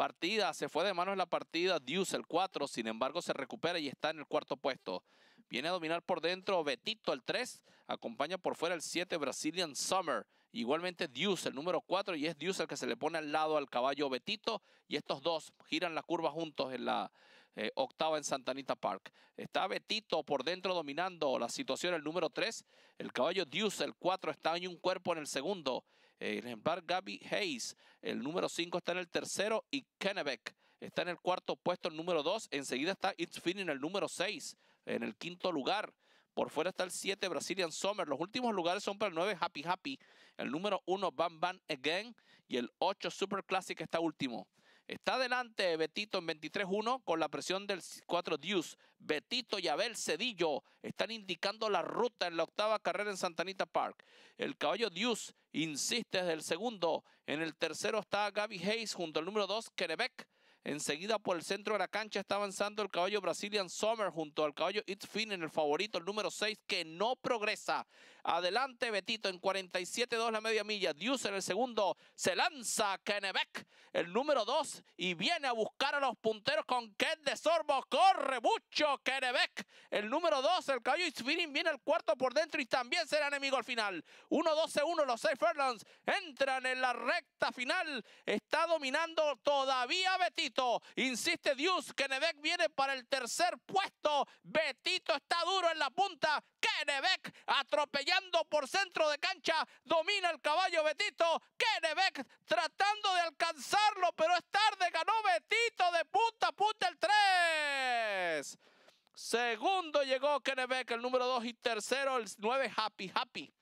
partida, se fue de manos la partida Deuce el 4, sin embargo se recupera y está en el cuarto puesto. Viene a dominar por dentro Betito el 3, acompaña por fuera el 7 Brazilian Summer, igualmente Deuce el número 4 y es Deuce el que se le pone al lado al caballo Betito y estos dos giran la curva juntos en la eh, octava en Santanita Park. Está Betito por dentro dominando la situación, el número 3. El caballo Deuce, el 4, está en un cuerpo en el segundo. Eh, el ejemplar Gabby Hayes, el número 5 está en el tercero. Y Kennebec está en el cuarto puesto, el número 2. Enseguida está It's en el número 6, en el quinto lugar. Por fuera está el 7, Brazilian Summer. Los últimos lugares son para el 9, Happy Happy. El número 1, Van Van Again. Y el 8, Super Classic, está último. Está adelante Betito en 23-1 con la presión del 4 Dius. Betito y Abel Cedillo están indicando la ruta en la octava carrera en Santanita Park. El caballo Dius insiste desde el segundo. En el tercero está Gaby Hayes junto al número 2 Kennebec. Enseguida por el centro de la cancha está avanzando el caballo Brazilian Summer junto al caballo It's en el favorito, el número 6, que no progresa. Adelante Betito en 47-2 la media milla. Deuce en el segundo. Se lanza Kennebec, el número 2, y viene a buscar a los punteros con Ken de Sorbo. Corre mucho Kennebec, el número 2, el caballo It's viene el cuarto por dentro y también será enemigo al final. 1-12-1 los 6 entran en la recta final. Está dominando todavía Betito. Insiste Dios, Kennebec viene para el tercer puesto. Betito está duro en la punta. Kennebec atropellando por centro de cancha. Domina el caballo Betito. Kennebec tratando de alcanzarlo, pero es tarde. Ganó Betito de punta a punta el 3. Segundo llegó Kennebec, el número 2 y tercero el 9 Happy Happy.